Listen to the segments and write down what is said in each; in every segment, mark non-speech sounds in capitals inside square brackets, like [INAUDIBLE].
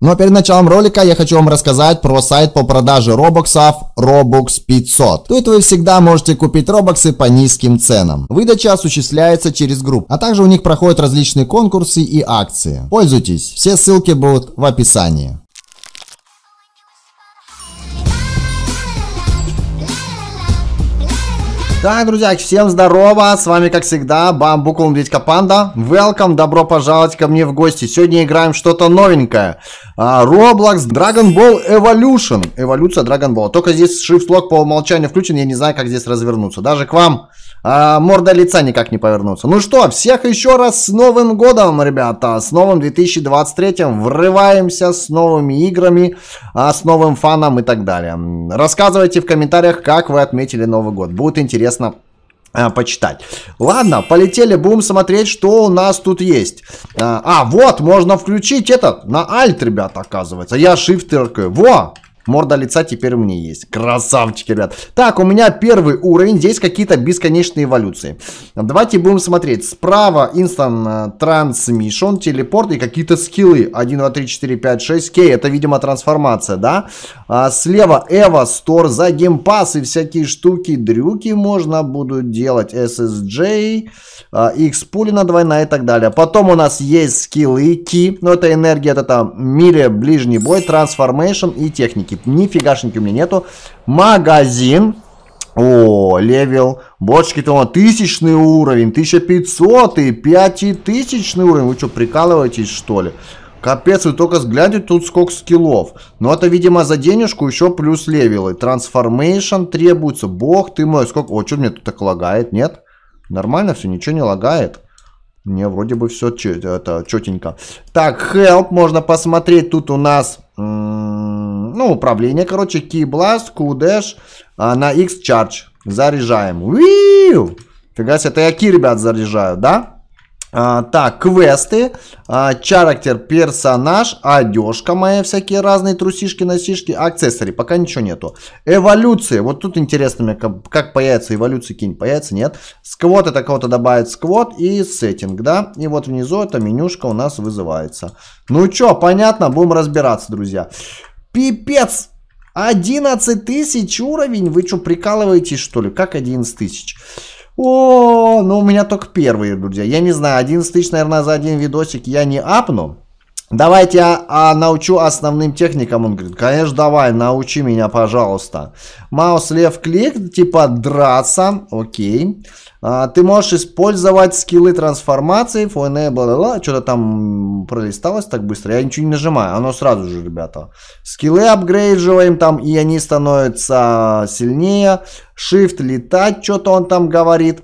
Но ну, а перед началом ролика я хочу вам рассказать про сайт по продаже робоксов Robux 500. Тут вы всегда можете купить робоксы по низким ценам. Выдача осуществляется через группу, а также у них проходят различные конкурсы и акции. Пользуйтесь, все ссылки будут в описании. Так, друзья, всем здорово, с вами как всегда Бамбукл Медведька Панда. Welcome, добро пожаловать ко мне в гости. Сегодня играем что-то новенькое. А, Roblox Dragon Ball Evolution. Эволюция Dragon Ball. Только здесь шрифт-лог по умолчанию включен. Я не знаю, как здесь развернуться. Даже к вам а, морда лица никак не повернуться. Ну что, всех еще раз с Новым годом, ребята. С новым 2023. Врываемся с новыми играми, а, с новым фаном и так далее. Рассказывайте в комментариях, как вы отметили Новый год. Будет интересно а, почитать. Ладно, полетели, будем смотреть, что у нас тут есть. А, а вот, можно включить этот на Alt, ребята, оказывается. Я Shift теркаю. Во! Морда лица теперь у меня есть. Красавчики, ребят. Так, у меня первый уровень. Здесь какие-то бесконечные эволюции. Давайте будем смотреть. Справа Instant Transmission, э, телепорт и какие-то скиллы. 1, 2, 3, 4, 5, 6. Кей, это, видимо, трансформация, да? А слева Эва Стор за геймпас и всякие штуки. Дрюки можно будут делать. SSJ, X пулина двойная и так далее. Потом у нас есть скиллы Ки. Но ну, это энергия, это там мире, ближний бой, трансформейшн и техники нифигашники, типа, нифигашники у меня нету. Магазин. О, левел, бочки то тысячный уровень, 1500 и 5000 уровень. Вы что, прикалываетесь что ли? Капец, вы только взгляните, тут сколько скиллов. Но это, видимо, за денежку еще плюс левелы. Трансформейшн требуется. Бог ты мой, сколько... О, что мне тут так лагает, нет? Нормально все, ничего не лагает. Мне вроде бы все чет... это, четенько. Так, help можно посмотреть. Тут у нас ну, управление, короче, Keyblast, q а, на X-Charge. Заряжаем. Уиу! Фига себе, это я Ки, ребят, заряжаю, да? А, так, квесты, а, характер, персонаж, одежка моя, всякие разные трусишки, носишки, аксессуары, пока ничего нету. Эволюции, вот тут интересно мне, как, как появится эволюции, кинь, нибудь появятся, нет. Сквот, это кого-то добавит сквот и сеттинг, да. И вот внизу эта менюшка у нас вызывается. Ну что, понятно, будем разбираться, друзья. Пипец! 11 тысяч уровень, вы что, прикалываетесь что ли? Как 11 тысяч? О, ну у меня только первые, друзья. Я не знаю, 11 тысяч, наверное, за один видосик я не апну. Давайте я а, научу основным техникам. Он говорит, конечно, давай, научи меня, пожалуйста. Маус лев клик, типа драться. Окей. А, ты можешь использовать скиллы трансформации, фойне, бла-бла-бла. Что-то там пролисталось так быстро. Я ничего не нажимаю. Оно сразу же, ребята. Скиллы апгрейдживаем там, и они становятся сильнее. Shift летать, что-то он там говорит.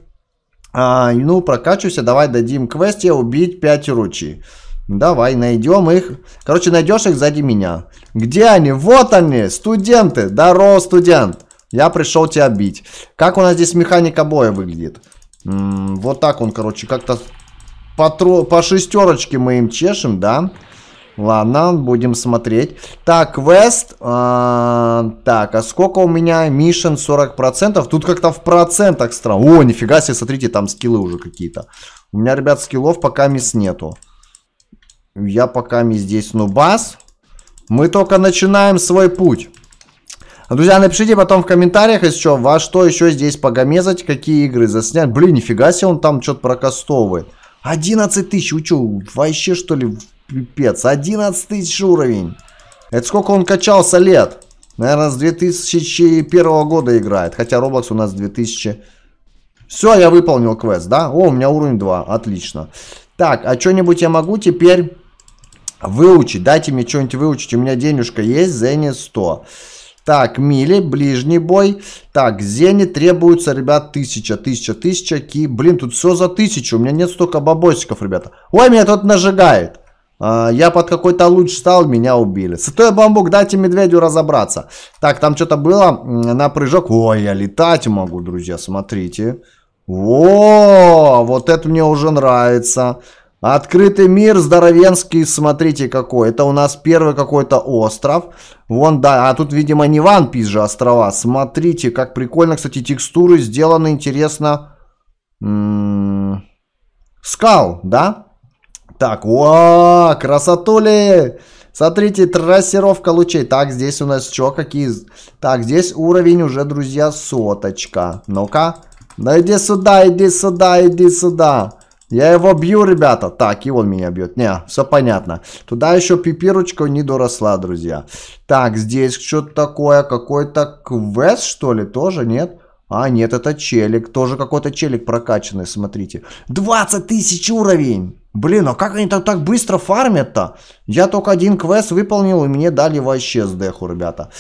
А, ну, прокачивайся. Давай дадим квесте убить 5 ручей. Давай, найдем их. Короче, найдешь их сзади меня. Где они? Вот они, студенты. Здорово, студент. Я пришел тебя бить. Как у нас здесь механика боя выглядит? М -м, вот так он, короче, как-то по, по шестерочке мы им чешем, да? Ладно, будем смотреть. Так, квест. А, так, а сколько у меня мишен? 40%. Тут как-то в процентах странно. О, нифига себе, смотрите, там скиллы уже какие-то. У меня, ребят, скиллов пока мисс нету. Я пока ну, не здесь нубас. Мы только начинаем свой путь. Друзья, напишите потом в комментариях, если что, во что еще здесь погомезать, какие игры заснять. Блин, нифига себе, он там что-то прокастовывает. 11 тысяч, вы что, вообще что ли, пипец, 11 тысяч уровень. Это сколько он качался лет? Наверное, с 2001 года играет, хотя Roblox у нас 2000... Все, я выполнил квест, да? О, у меня уровень 2, отлично. Так, а что-нибудь я могу теперь Выучить, дайте мне что-нибудь выучить. У меня денежка есть, Зене 100. Так, мили, ближний бой. Так, Зене требуется, ребят, тысяча, тысяча, тысяча. Ки... Блин, тут все за тысячу. У меня нет столько бабосиков, ребята. Ой, меня тут нажигает. А, я под какой-то луч стал, меня убили. Сытой бамбук, дайте медведю разобраться. Так, там что-то было на прыжок. Ой, я летать могу, друзья, смотрите. О, вот это мне уже нравится. Открытый мир, здоровенский, смотрите какой. Это у нас первый какой-то остров. Вон, да, а тут, видимо, не Ван Пис же острова. Смотрите, как прикольно, кстати, текстуры сделаны, интересно. М м-м-м. -м скал, да? Так, о, красотули! Смотрите, трассировка лучей. Так, здесь у нас что, какие... Так, здесь уровень уже, друзья, соточка. Ну-ка. Да иди сюда, иди сюда, иди сюда. Я его бью, ребята. Так, и он меня бьет. Не, все понятно. Туда еще пипирочка не доросла, друзья. Так, здесь что-то такое. Какой-то квест, что ли, тоже, нет? А, нет, это челик. Тоже какой-то челик прокачанный, смотрите. 20 тысяч уровень! Блин, а как они так, так быстро фармят-то? Я только один квест выполнил, и мне дали вообще сдеху, ребята.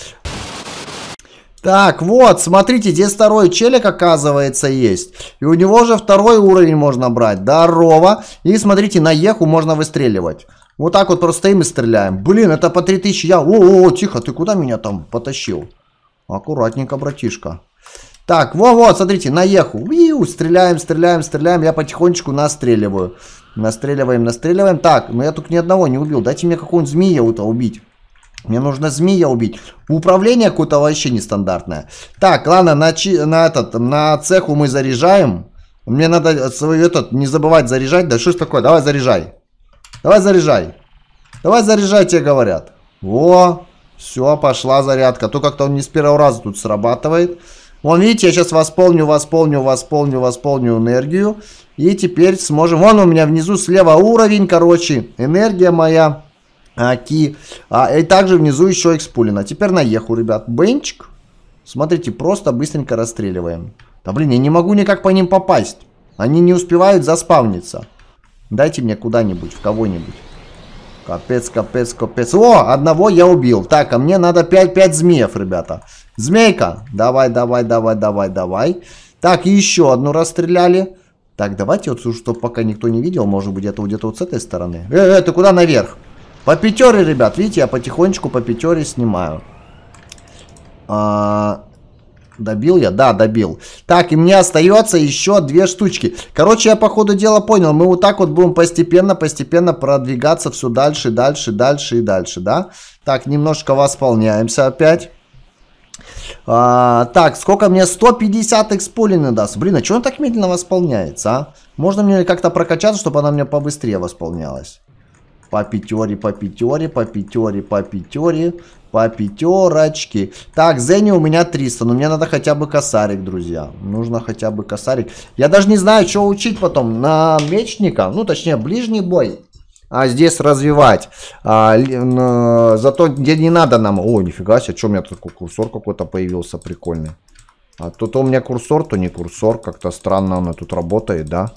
Так, вот, смотрите, здесь второй челик, оказывается, есть. И у него же второй уровень можно брать. Здорово. И смотрите, на Еху можно выстреливать. Вот так вот просто им и стреляем. Блин, это по 3000. Я... О, о, тихо, ты куда меня там потащил? Аккуратненько, братишка. Так, вот-вот, смотрите, на Еху. Иу, стреляем, стреляем, стреляем. Я потихонечку настреливаю. Настреливаем, настреливаем. Так, но ну я тут ни одного не убил. Дайте мне какую-нибудь змею-то убить. Мне нужно змея убить. Управление какое-то вообще нестандартное. Так, ладно, на, на, этот, на цеху мы заряжаем. Мне надо свой этот, не забывать заряжать. Да что ж такое? Давай заряжай. Давай заряжай. Давай заряжай, тебе говорят. Во, все, пошла зарядка. То как-то он не с первого раза тут срабатывает. Вон, видите, я сейчас восполню, восполню, восполню, восполню энергию. И теперь сможем... Вон у меня внизу слева уровень, короче, энергия моя. Аки, А, и также внизу еще экспулина. Теперь наехал, ребят. Бенчик. Смотрите, просто быстренько расстреливаем. Да блин, я не могу никак по ним попасть. Они не успевают заспавниться. Дайте мне куда-нибудь, в кого-нибудь. Капец, капец, капец. О, одного я убил. Так, а мне надо 5, 5 змеев, ребята. Змейка, давай, давай, давай, давай, давай. Так, и еще одну расстреляли. Так, давайте вот, чтобы пока никто не видел, может быть, это где-то вот с этой стороны. Э, э, ты куда наверх? По пятере, ребят, видите, я потихонечку по пятере снимаю. А, добил я? Да, добил. Так, и мне остается еще две штучки. Короче, я по ходу дела понял, мы вот так вот будем постепенно-постепенно продвигаться все дальше, дальше, дальше и дальше, да? Так, немножко восполняемся опять. А, так, сколько мне? 150 эксполины даст. Блин, а что он так медленно восполняется, а? Можно мне как-то прокачаться, чтобы она мне побыстрее восполнялась? По пятере, по пятере, по пятере, по пятере, по пятерочке. Так, Зенни у меня 300, но мне надо хотя бы косарик, друзья. Нужно хотя бы косарик. Я даже не знаю, что учить потом на мечника, ну точнее ближний бой. А здесь развивать. А, зато где не надо нам... О, нифига себе, что у меня тут курсор какой-то появился прикольный. А то, то у меня курсор, то не курсор. Как-то странно оно тут работает, да?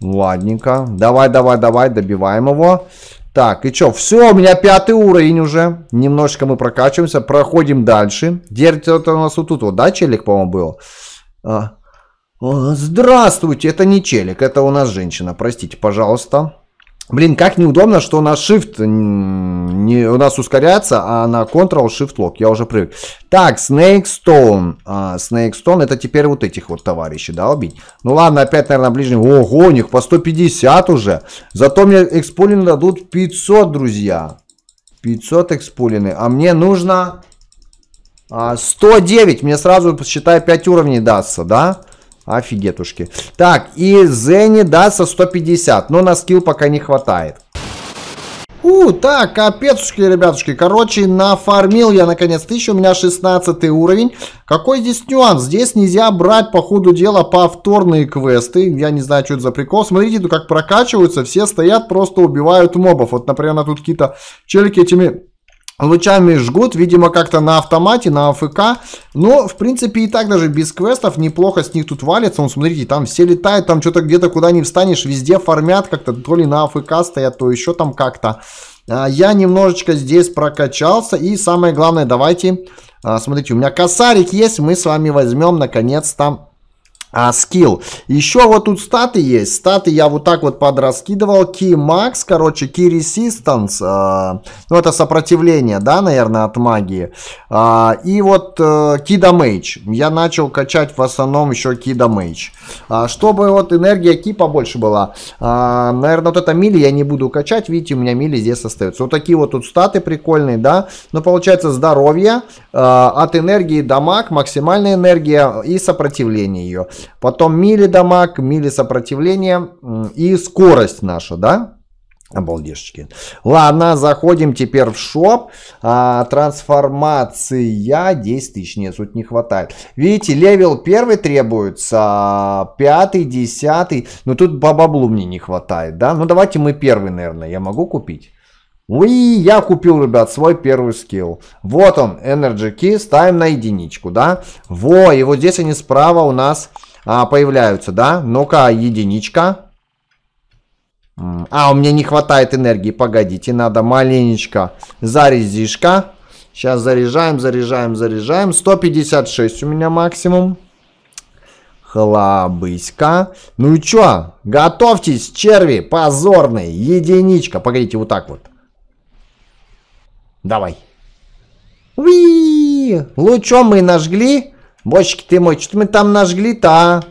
Ладненько. Давай, давай, давай, добиваем его. Так, и что? Все, у меня пятый уровень уже. Немножечко мы прокачиваемся, проходим дальше. Дерьте это у нас вот тут вот, да, челик, по-моему, был? А. Здравствуйте, это не челик, это у нас женщина. Простите, пожалуйста. Блин, как неудобно, что на Shift не, у нас ускоряется, а на Ctrl Shift Lock. Я уже привык. Так, Snake Stone. А, Snake Stone это теперь вот этих вот товарищей, да, убить? Ну ладно, опять, наверное, ближний. Ого, у них по 150 уже. Зато мне экспулины дадут 500, друзья. 500 экспулины. А мне нужно а, 109. Мне сразу, считай, 5 уровней дастся, да? Офигетушки. Так, и Зенни, да, 150, но на скилл пока не хватает. У, так, капецушки, ребятушки. Короче, нафармил я наконец тысячу. У меня 16 уровень. Какой здесь нюанс? Здесь нельзя брать по ходу дела повторные квесты. Я не знаю, что это за прикол. Смотрите, как прокачиваются. Все стоят, просто убивают мобов. Вот, например, на тут какие-то челики этими Лучами жгут, видимо, как-то на автомате, на АФК. Но, в принципе, и так даже без квестов неплохо с них тут валится. Вон, смотрите, там все летают, там что-то где-то куда не встанешь, везде фармят как-то. То ли на АФК стоят, то еще там как-то. А, я немножечко здесь прокачался. И самое главное, давайте... А, смотрите, у меня косарик есть. Мы с вами возьмем, наконец-то, а, скилл. Еще вот тут статы есть. Статы я вот так вот подраскидывал. Key Max, короче, Key Resistance. А, ну, это сопротивление, да, наверное, от магии. А, и вот а, Key Damage. Я начал качать в основном еще Key Damage. А, чтобы вот энергия Ки побольше была. А, наверное, вот это мили я не буду качать. Видите, у меня мили здесь остается. Вот такие вот тут статы прикольные, да. Но ну, получается здоровье, а, от энергии дамаг, максимальная энергия и сопротивление ее. Потом мили дамаг, мили сопротивление и скорость наша, да. Обалдешечки. Ладно, заходим теперь в шоп. А, трансформация 10 тысяч. Нет, тут не хватает. Видите, левел первый требуется. А, пятый, десятый. Ну тут по баблу мне не хватает, да? Ну давайте мы первый, наверное. Я могу купить? Уи, я купил, ребят, свой первый скилл. Вот он, Energy Key, ставим на единичку, да? Во, и вот здесь они справа у нас а, появляются, да? Ну-ка, единичка. А, у меня не хватает энергии, погодите, надо маленечко зарядишка. Сейчас заряжаем, заряжаем, заряжаем. 156 у меня максимум. Хлобыська. Ну и чё? Готовьтесь, черви, позорные. Единичка. Погодите, вот так вот. Давай. Уи! Лучом мы нажгли. Бочки ты мой, что мы там нажгли-то, а?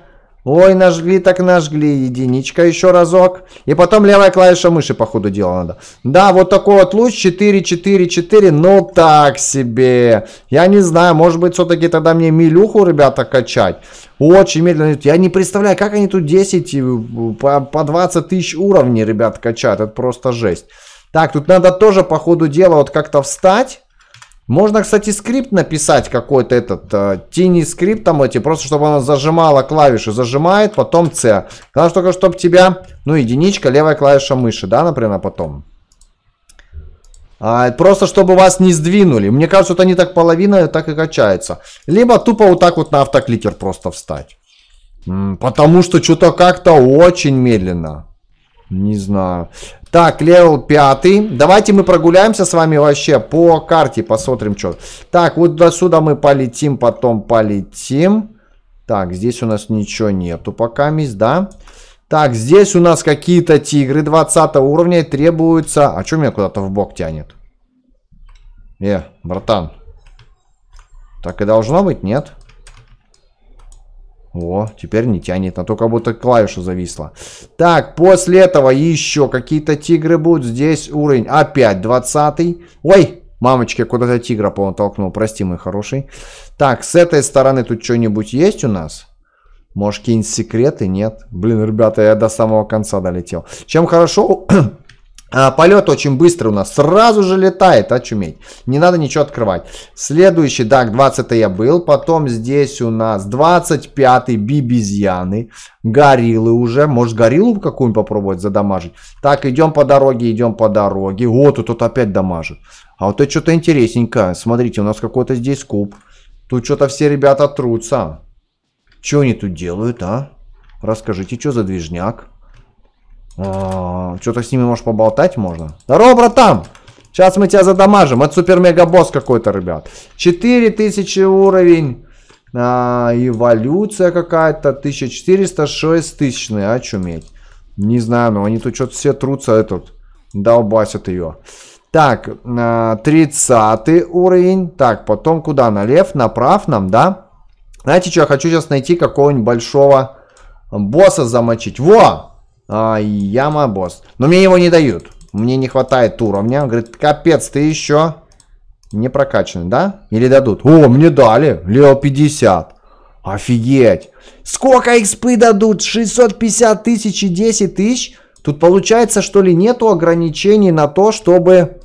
Ой, нажгли так нажгли, единичка еще разок. И потом левая клавиша мыши, по ходу дела, надо. Да, вот такой вот луч, 4, 4, 4, ну так себе. Я не знаю, может быть, все-таки тогда мне милюху, ребята, качать. Очень медленно. Я не представляю, как они тут 10 э, по, по 20 тысяч уровней, ребят, качают. Это просто жесть. Так, тут надо тоже по ходу дела вот как-то встать. Можно, кстати, скрипт написать какой-то этот, э, скрипт там эти, просто чтобы она зажимала клавиши. Зажимает, потом C. Главное только, чтобы тебя, ну, единичка, левая клавиша мыши, да, например, потом. А, просто чтобы вас не сдвинули. Мне кажется, вот они так половина так и качается. Либо тупо вот так вот на автокликер просто встать. Потому что что-то как-то очень медленно. Не знаю. Так, левел пятый. Давайте мы прогуляемся с вами вообще по карте, посмотрим, что. Так, вот до сюда мы полетим, потом полетим. Так, здесь у нас ничего нету пока, мисс, да? Так, здесь у нас какие-то тигры 20 уровня требуются... А что меня куда-то в бок тянет? Э, братан. Так и должно быть, нет? Нет. О, теперь не тянет, а то как будто клавиша зависла. Так, после этого еще какие-то тигры будут. Здесь уровень опять 20 Ой, мамочки, куда-то тигра, по-моему, толкнул. Прости, мой хороший. Так, с этой стороны тут что-нибудь есть у нас? Может, какие-нибудь секреты? Нет. Блин, ребята, я до самого конца долетел. Чем хорошо [CLEARS THROAT] А полет очень быстро у нас. Сразу же летает, очуметь. Не надо ничего открывать. Следующий, так, 20 я был. Потом здесь у нас 25-й бибизьяны. Гориллы уже. Может, гориллу какую-нибудь попробовать задамажить? Так, идем по дороге, идем по дороге. Вот тут, тут опять дамажит. А вот это что-то интересненько. Смотрите, у нас какой-то здесь куб. Тут что-то все ребята трутся. Что они тут делают, а? Расскажите, что за движняк? А, что-то с ними, может, поболтать можно. Здорово, братан! Сейчас мы тебя задамажим. Это супер-мега-босс какой-то, ребят. 4000 уровень. А, эволюция какая-то. 1406 тысячный. А, чуметь. Не знаю, но они тут что-то все трутся этот. Долбасят ее. Так, 30 а, уровень. Так, потом куда? Налев, направ нам, да? Знаете, что я хочу сейчас найти какого-нибудь большого босса замочить. Во! А, яма босс. Но мне его не дают. Мне не хватает уровня. Он говорит, капец, ты еще не прокачан, да? Или дадут? О, мне дали. Лео 50. Офигеть. Сколько экспы дадут? 650 тысяч и 10 тысяч? Тут получается, что ли, нету ограничений на то, чтобы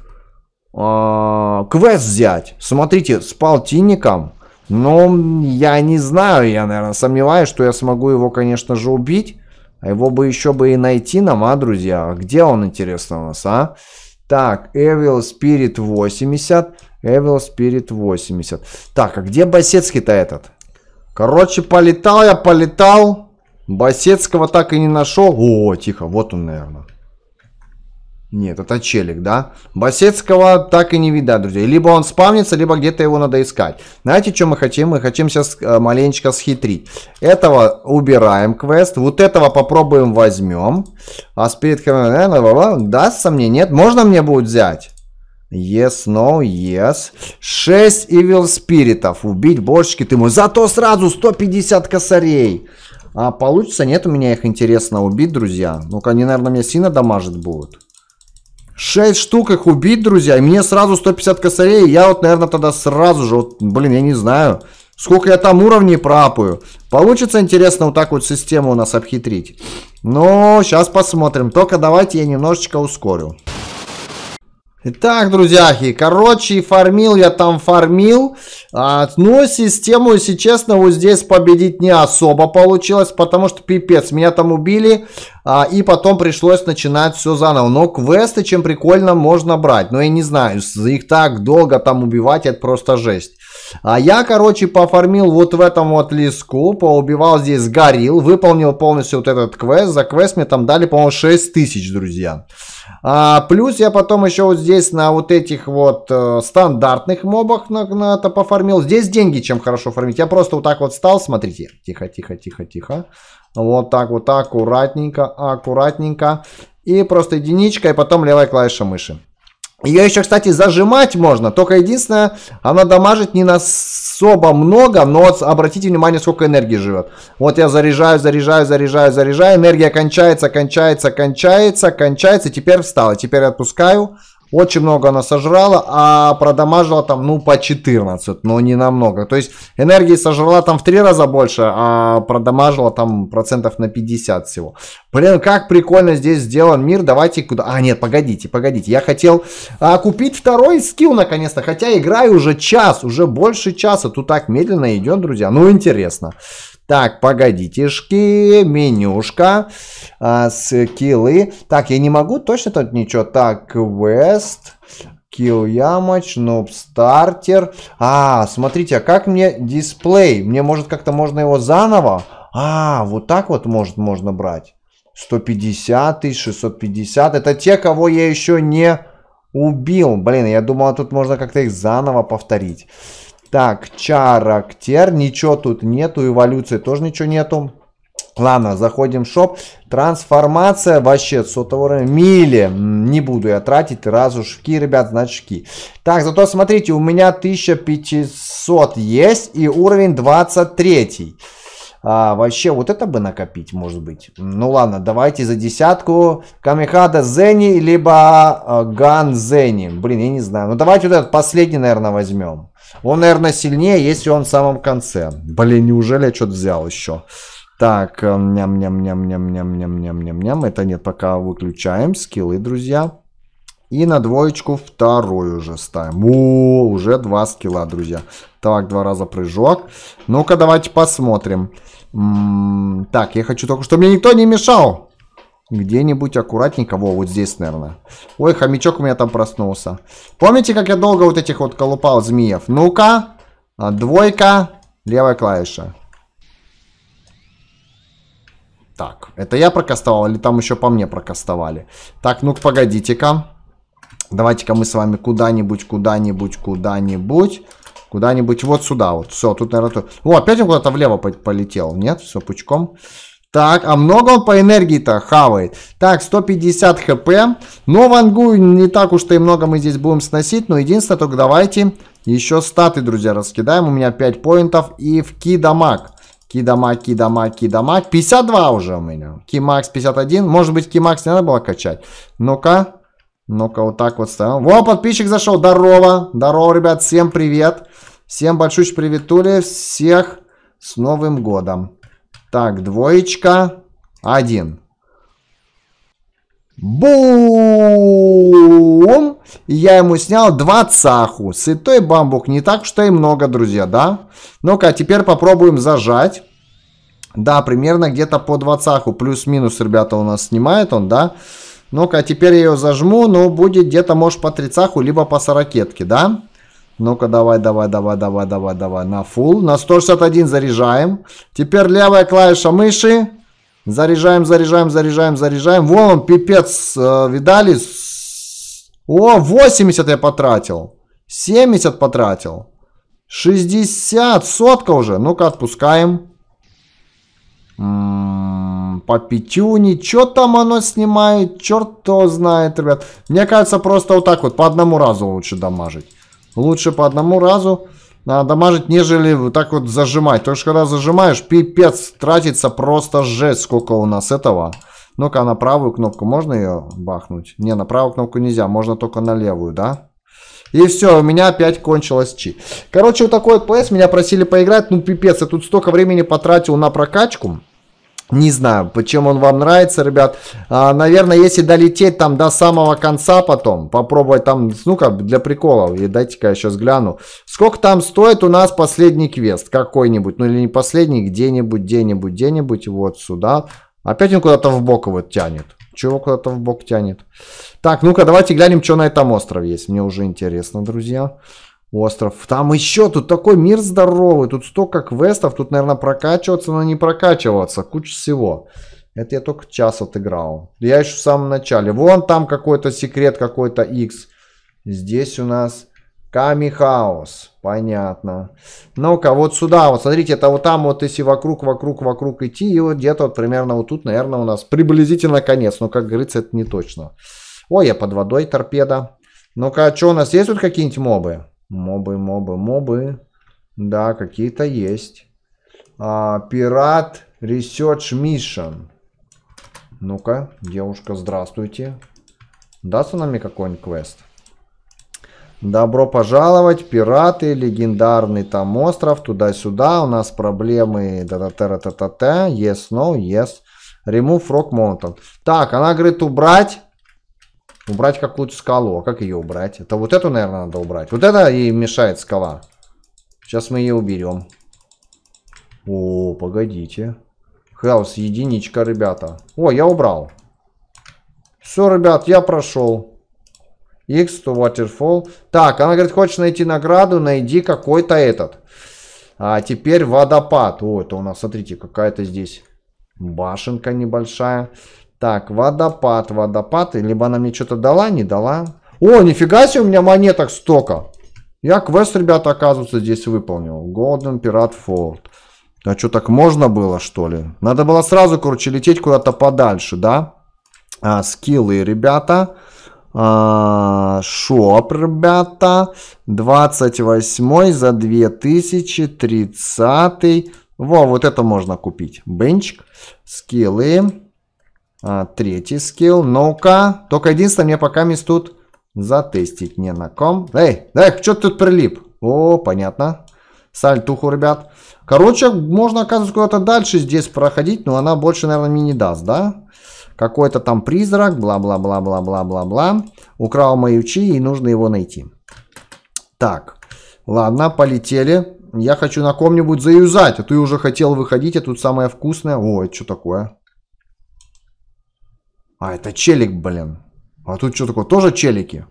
э, квест взять. Смотрите, с полтинником. Ну, я не знаю, я, наверное, сомневаюсь, что я смогу его, конечно же, убить. А его бы еще бы и найти нам, а, друзья? Где он, интересно, у нас, а? Так, Evil Spirit 80. Evil Spirit 80. Так, а где Басецкий-то этот? Короче, полетал я, полетал. Басецкого так и не нашел. О, тихо, вот он, наверное. Нет, это челик, да? Басецкого так и не видать, друзья. Либо он спавнится, либо где-то его надо искать. Знаете, что мы хотим? Мы хотим сейчас э, маленечко схитрить. Этого убираем квест. Вот этого попробуем возьмем. А спирит э, э, дастся мне? Нет? Можно мне будет взять? Yes, no, yes. 6 evil спиритов. Убить борщики, ты мой. Зато сразу 150 косарей. А получится? Нет у меня их интересно убить, друзья. Ну-ка, они, наверное, меня сильно дамажит будут. 6 штук их убить, друзья, и мне сразу 150 косарей, я вот, наверное, тогда сразу же, вот, блин, я не знаю, сколько я там уровней пропаю. Получится, интересно, вот так вот систему у нас обхитрить. Но сейчас посмотрим, только давайте я немножечко ускорю. Итак, друзья, короче, фармил я там фармил, а, но систему, если честно, вот здесь победить не особо получилось, потому что пипец, меня там убили, а, и потом пришлось начинать все заново. Но квесты, чем прикольно, можно брать, но я не знаю, их так долго там убивать, это просто жесть. А я, короче, пофармил вот в этом вот леску, поубивал здесь горил, выполнил полностью вот этот квест. За квест мне там дали, по-моему, 6 тысяч, друзья. А, плюс я потом еще вот здесь на вот этих вот э, стандартных мобах на, на это пофармил. Здесь деньги чем хорошо фармить. Я просто вот так вот стал, смотрите. Тихо, тихо, тихо, тихо. Вот так вот, аккуратненько, аккуратненько. И просто единичка, и потом левая клавиша мыши. Ее еще, кстати, зажимать можно, только единственное, она дамажит не особо много, но вот обратите внимание, сколько энергии живет. Вот я заряжаю, заряжаю, заряжаю, заряжаю, энергия кончается, кончается, кончается, кончается, теперь встала, теперь отпускаю, очень много она сожрала, а продамажила там, ну, по 14, но не намного. То есть энергии сожрала там в 3 раза больше, а продамажила там процентов на 50 всего. Блин, как прикольно здесь сделан мир. Давайте куда... А, нет, погодите, погодите. Я хотел а, купить второй скилл наконец-то. Хотя играю уже час, уже больше часа. Тут так медленно идет, друзья. Ну, интересно. Так, погодите, погодитешки, менюшка, а, скиллы. Так, я не могу точно тут ничего. Так, квест, килл ямоч, ноб стартер. А, смотрите, а как мне дисплей? Мне может как-то можно его заново? А, вот так вот может можно брать. 150 тысяч, 650. Это те, кого я еще не убил. Блин, я думал, тут можно как-то их заново повторить. Так, чарактер, ничего тут нету, эволюции тоже ничего нету. Ладно, заходим в шоп. Трансформация вообще сотового уровня. Мили. Не буду я тратить. Раз уж шки, ребят, значит шки. Так, зато смотрите, у меня 1500 есть и уровень 23. А, вообще, вот это бы накопить, может быть. Ну ладно, давайте за десятку. Камихада Зени, либо а, Ган Зени. Блин, я не знаю. Ну давайте вот этот последний, наверное, возьмем. Он, наверное, сильнее, если он в самом конце. Блин, неужели я что-то взял еще? Так, э, ням-ням-ням-ням-ням-ням-ням-ням-ням. Это нет, пока выключаем скиллы, друзья. И на двоечку второй уже ставим. О, уже два скилла, друзья. Так, два раза прыжок. Ну-ка, давайте посмотрим. так, я хочу только, чтобы мне никто не мешал. Где-нибудь аккуратненько. Во, вот здесь, наверное. Ой, хомячок у меня там проснулся. Помните, как я долго вот этих вот колупал змеев? Ну-ка. А, двойка. Левая клавиша. Так, это я прокастовал или там еще по мне прокастовали? Так, ну-ка, погодите-ка. Давайте-ка мы с вами куда-нибудь, куда-нибудь, куда-нибудь. Куда-нибудь вот сюда вот. Все, тут, наверное... То... О, опять он куда-то влево полетел. Нет, все, пучком. Так, а много он по энергии-то хавает. Так, 150 хп. Но ну, вангу не так уж и много мы здесь будем сносить. Но единственное, только давайте еще статы, друзья, раскидаем. У меня 5 поинтов и в кидамаг. Кидамаг, кидамаг, кидамаг. 52 уже у меня. Кимакс 51. Может быть, кимакс не надо было качать. Ну-ка. Ну-ка, вот так вот ставим. Во, подписчик зашел. Здорово. Здорово, ребят. Всем привет. Всем большущий приветули. Всех с Новым годом. Так, двоечка. Один. Бум! И я ему снял два цаху. Сытой бамбук не так что и много, друзья, да? Ну-ка, теперь попробуем зажать. Да, примерно где-то по два цаху. Плюс-минус, ребята, у нас снимает он, да? Да. Ну-ка, теперь я ее зажму, но ну, будет где-то, может, по трицаху, либо по сорокетке, да? Ну-ка, давай, давай, давай, давай, давай, давай, на full, на 161 заряжаем. Теперь левая клавиша мыши. Заряжаем, заряжаем, заряжаем, заряжаем. Вон он, пипец, э, видали? О, 80 я потратил. 70 потратил. 60, сотка уже. Ну-ка, отпускаем. М м-м-м по пятюне. Чё там оно снимает, черт кто знает, ребят. Мне кажется, просто вот так вот, по одному разу лучше дамажить. Лучше по одному разу а, дамажить, нежели вот так вот зажимать. Только что когда зажимаешь, пипец, тратится просто жесть, сколько у нас этого. Ну-ка, на правую кнопку можно ее бахнуть? Не, на правую кнопку нельзя, можно только на левую, да? И все, у меня опять кончилось чи. Короче, вот такой PS, меня просили поиграть, ну пипец, я тут столько времени потратил на прокачку. Не знаю, почему он вам нравится, ребят. А, наверное, если долететь там до самого конца потом, попробовать там, ну как для приколов, и дайте-ка я сейчас гляну. Сколько там стоит у нас последний квест какой-нибудь, ну или не последний, где-нибудь, где-нибудь, где-нибудь, вот сюда. Опять он куда-то в бок его тянет. Чего куда-то в бок тянет. Так, ну-ка, давайте глянем, что на этом острове есть. Мне уже интересно, Друзья остров. Там еще, тут такой мир здоровый, тут столько квестов, тут, наверное, прокачиваться, но не прокачиваться, куча всего. Это я только час отыграл. Я еще в самом начале. Вон там какой-то секрет, какой-то X. Здесь у нас Ками хаос. Понятно. Ну-ка, вот сюда, вот смотрите, это вот там вот если вокруг, вокруг, вокруг идти, и вот где-то вот примерно вот тут, наверное, у нас приблизительно конец. Но, ну, как говорится, это не точно. Ой, я под водой торпеда. Ну-ка, а что у нас есть тут какие-нибудь мобы? Мобы, мобы, мобы. Да, какие-то есть. А, пират Research Mission. Ну-ка, девушка, здравствуйте. Даст она какой-нибудь квест? Добро пожаловать, пираты, легендарный там остров, туда-сюда. У нас проблемы, та-та-та-та-та-та. Yes, no, yes. Remove Rock Mountain. Так, она говорит убрать Убрать какую-то скалу. А как ее убрать? Это вот эту, наверное, надо убрать. Вот это ей мешает скала. Сейчас мы ее уберем. О, погодите. Хаос, единичка, ребята. О, я убрал. Все, ребят, я прошел. X to Waterfall. Так, она говорит, хочешь найти награду, найди какой-то этот. А теперь водопад. О, это у нас, смотрите, какая-то здесь башенка небольшая. Так, водопад, водопад. Либо она мне что-то дала, не дала. О, нифига себе, у меня монеток столько. Я квест, ребята, оказывается, здесь выполнил. Golden Pirate Fort. А что, так можно было, что ли? Надо было сразу, короче, лететь куда-то подальше, да? А, скиллы, ребята. А, шоп, ребята. 28 за 2000, 30. Во, вот это можно купить. Бенчик. Скиллы. А, третий скилл. Ну-ка. Только единственное, мне пока мест тут затестить не на ком. Эй, эй, что ты тут прилип? О, понятно. Сальтуху, ребят. Короче, можно, оказывается, куда-то дальше здесь проходить, но она больше, наверное, мне не даст, да? Какой-то там призрак, бла-бла-бла-бла-бла-бла-бла. Украл мою чи, и нужно его найти. Так, ладно, полетели. Я хочу на ком-нибудь заюзать, а ты уже хотел выходить, а тут самое вкусное. О, это что такое? А, это челик, блин. А тут что такое? Тоже челики?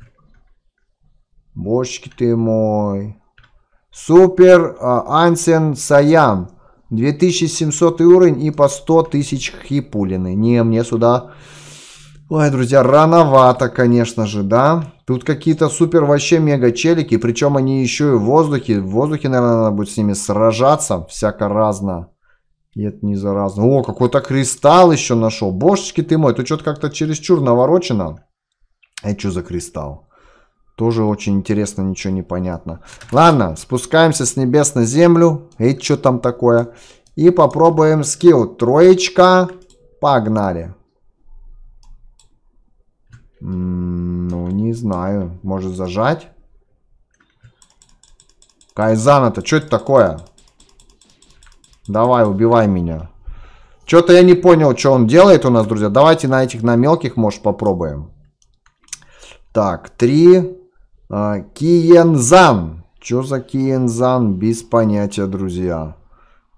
Бочки ты мой. Супер а, Ансен Саян. 2700 уровень и по 100 тысяч хипулины. Не, мне сюда... Ой, друзья, рановато, конечно же, да? Тут какие-то супер вообще мега челики, причем они еще и в воздухе. В воздухе, наверное, надо будет с ними сражаться всяко-разно. И это не заразно. О, какой-то кристалл еще нашел. Божечки ты мой, ты что-то как-то чересчур наворочено. А э, что за кристалл? Тоже очень интересно, ничего не понятно. Ладно, спускаемся с небес на землю. Это что там такое? И попробуем скилл. Троечка. Погнали. М-м, ну, не знаю. Может зажать? Кайзана-то, что это такое? Давай, убивай меня. Что-то я не понял, что он делает у нас, друзья. Давайте на этих, на мелких, может, попробуем. Так, три. А, Киензан. Что за Киензан? Без понятия, друзья.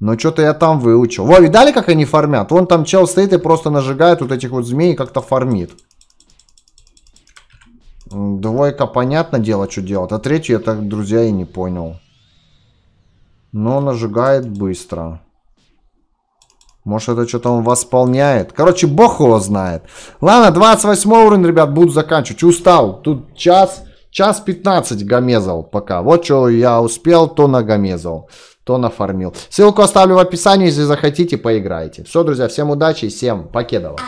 Но что-то я там выучил. Во, видали, как они фармят? Вон там чел стоит и просто нажигает вот этих вот змей и как-то фармит. Двойка, понятно дело, что делать. А третью я так, друзья, и не понял но нажигает быстро. Может, это что-то он восполняет. Короче, бог его знает. Ладно, 28 уровень, ребят, буду заканчивать. Устал. Тут час, час 15 гамезал пока. Вот что я успел, то нагамезал, то нафармил. Ссылку оставлю в описании, если захотите, поиграйте. Все, друзья, всем удачи, всем покедово.